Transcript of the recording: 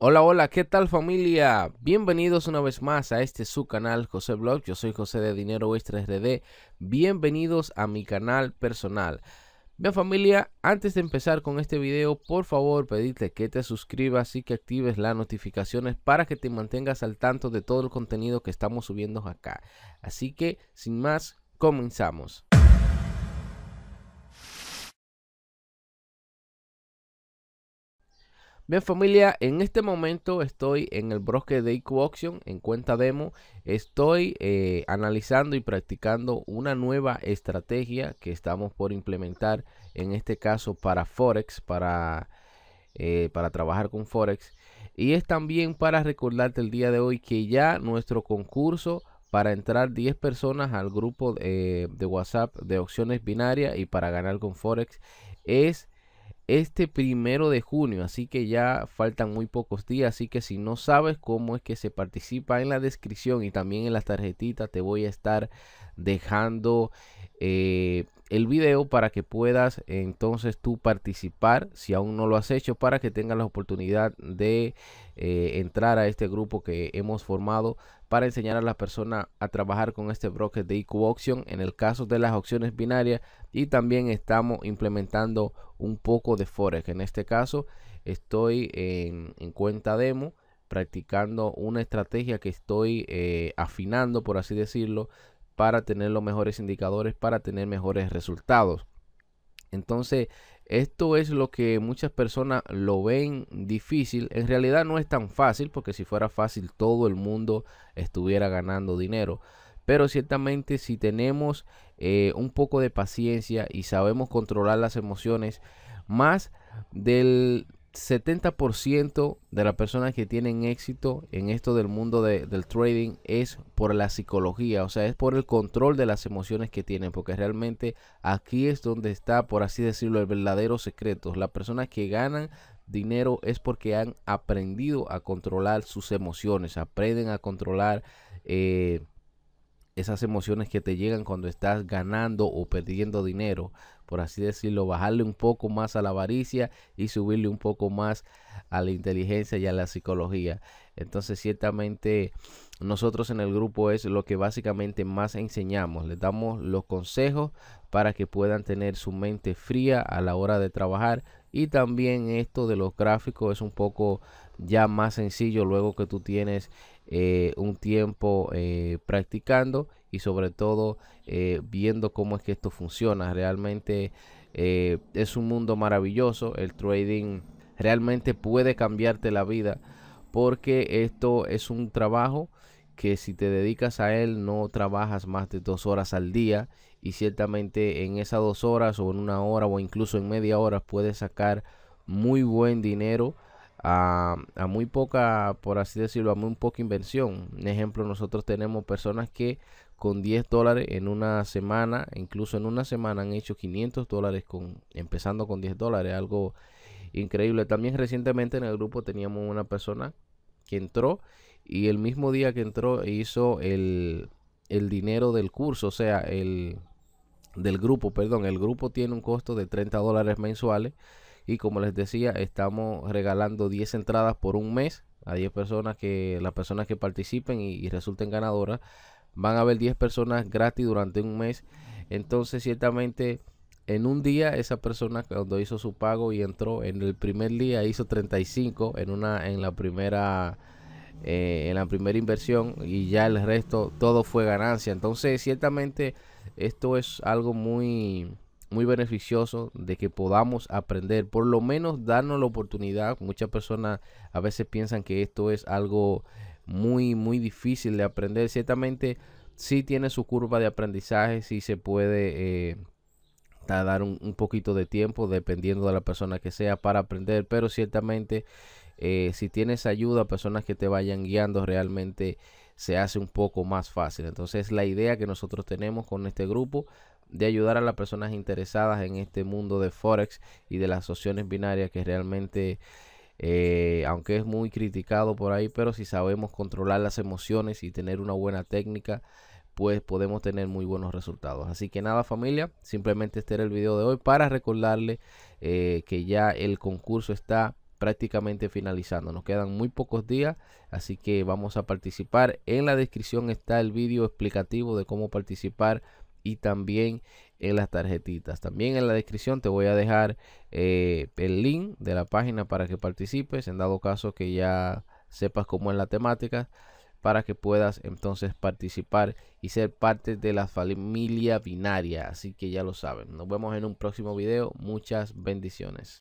Hola, hola, ¿qué tal familia? Bienvenidos una vez más a este su canal José Blog. Yo soy José de Dinero Extra RD. Bienvenidos a mi canal personal. Bien familia, antes de empezar con este video, por favor pedirte que te suscribas y que actives las notificaciones para que te mantengas al tanto de todo el contenido que estamos subiendo acá. Así que, sin más, comenzamos. Bien familia, en este momento estoy en el broker de IQ en cuenta demo. Estoy eh, analizando y practicando una nueva estrategia que estamos por implementar, en este caso para Forex, para, eh, para trabajar con Forex. Y es también para recordarte el día de hoy que ya nuestro concurso para entrar 10 personas al grupo eh, de WhatsApp de opciones binarias y para ganar con Forex es este primero de junio, así que ya faltan muy pocos días, así que si no sabes cómo es que se participa en la descripción y también en las tarjetitas, te voy a estar dejando eh, el video para que puedas entonces tú participar si aún no lo has hecho para que tengas la oportunidad de eh, entrar a este grupo que hemos formado para enseñar a las personas a trabajar con este broker de IQ Auction en el caso de las opciones binarias y también estamos implementando un poco de forex en este caso estoy en, cuenta demo practicando una estrategia que estoy eh, afinando por así decirlo para tener los mejores indicadores, para tener mejores resultados. Entonces, esto es lo que muchas personas lo ven difícil. En realidad no es tan fácil, porque si fuera fácil todo el mundo estuviera ganando dinero. Pero ciertamente si tenemos eh, un poco de paciencia y sabemos controlar las emociones, más del 70% de las personas que tienen éxito en esto del mundo del trading es por la psicología, o sea, es por el control de las emociones que tienen, porque realmente aquí es donde está, por así decirlo, el verdadero secreto. Las personas que ganan dinero es porque han aprendido a controlar sus emociones, aprenden a controlar eh, esas emociones que te llegan cuando estás ganando o perdiendo dinero, por así decirlo, bajarle un poco más a la avaricia y subirle un poco más a la inteligencia y a la psicología. Entonces, ciertamente, nosotros en el grupo es lo que básicamente más enseñamos. Les damos los consejos para que puedan tener su mente fría a la hora de trabajar. Y también esto de los gráficos es un poco ya más sencillo luego que tú tienes eh, un tiempo eh, practicando y sobre todo eh, viendo cómo es que esto funciona. Realmente es un mundo maravilloso. El trading realmente puede cambiarte la vida porque esto es un trabajo que si te dedicas a él no trabajas más de dos horas al día y ciertamente en esas dos horas o en una hora o incluso en media hora puedes sacar muy buen dinero a, muy poca, por así decirlo, a muy poca inversión. Un ejemplo, nosotros tenemos personas que con 10 dólares en una semana, incluso en una semana han hecho 500 dólares con, empezando con 10 dólares, algo increíble. También recientemente en el grupo teníamos una persona que entró y el mismo día que entró e hizo el, dinero del curso, o sea, el del grupo, perdón, el grupo tiene un costo de 30 dólares mensuales y como les decía, estamos regalando 10 entradas por un mes a 10 personas que las personas que participen y, resulten ganadoras. Van a haber 10 personas gratis durante un mes. Entonces, ciertamente, en un día esa persona cuando hizo su pago y entró en el primer día hizo 35 en una en la primera eh, en la primera inversión y ya el resto todo fue ganancia. Entonces, ciertamente esto es algo muy muy beneficioso de que podamos aprender, por lo menos darnos la oportunidad. Muchas personas a veces piensan que esto es algo muy, muy difícil de aprender. Ciertamente sí tiene su curva de aprendizaje, sí se puede eh, tardar dar un, poquito de tiempo, dependiendo de la persona que sea, para aprender, pero ciertamente eh, si tienes ayuda, personas que te vayan guiando realmente se hace un poco más fácil. Entonces la idea que nosotros tenemos con este grupo de ayudar a las personas interesadas en este mundo de Forex y de las opciones binarias que realmente... Eh, aunque es muy criticado por ahí, pero si sabemos controlar las emociones y tener una buena técnica, pues podemos tener muy buenos resultados. Así que nada familia, simplemente este era el video de hoy para recordarle eh, que ya el concurso está prácticamente finalizando. Nos quedan muy pocos días, así que vamos a participar. En la descripción está el vídeo explicativo de cómo participar y también en las tarjetitas. También en la descripción te voy a dejar eh, el link de la página para que participes, en dado caso que ya sepas cómo es la temática, para que puedas entonces participar y ser parte de la familia binaria. Así que ya lo saben. Nos vemos en un próximo video. Muchas bendiciones.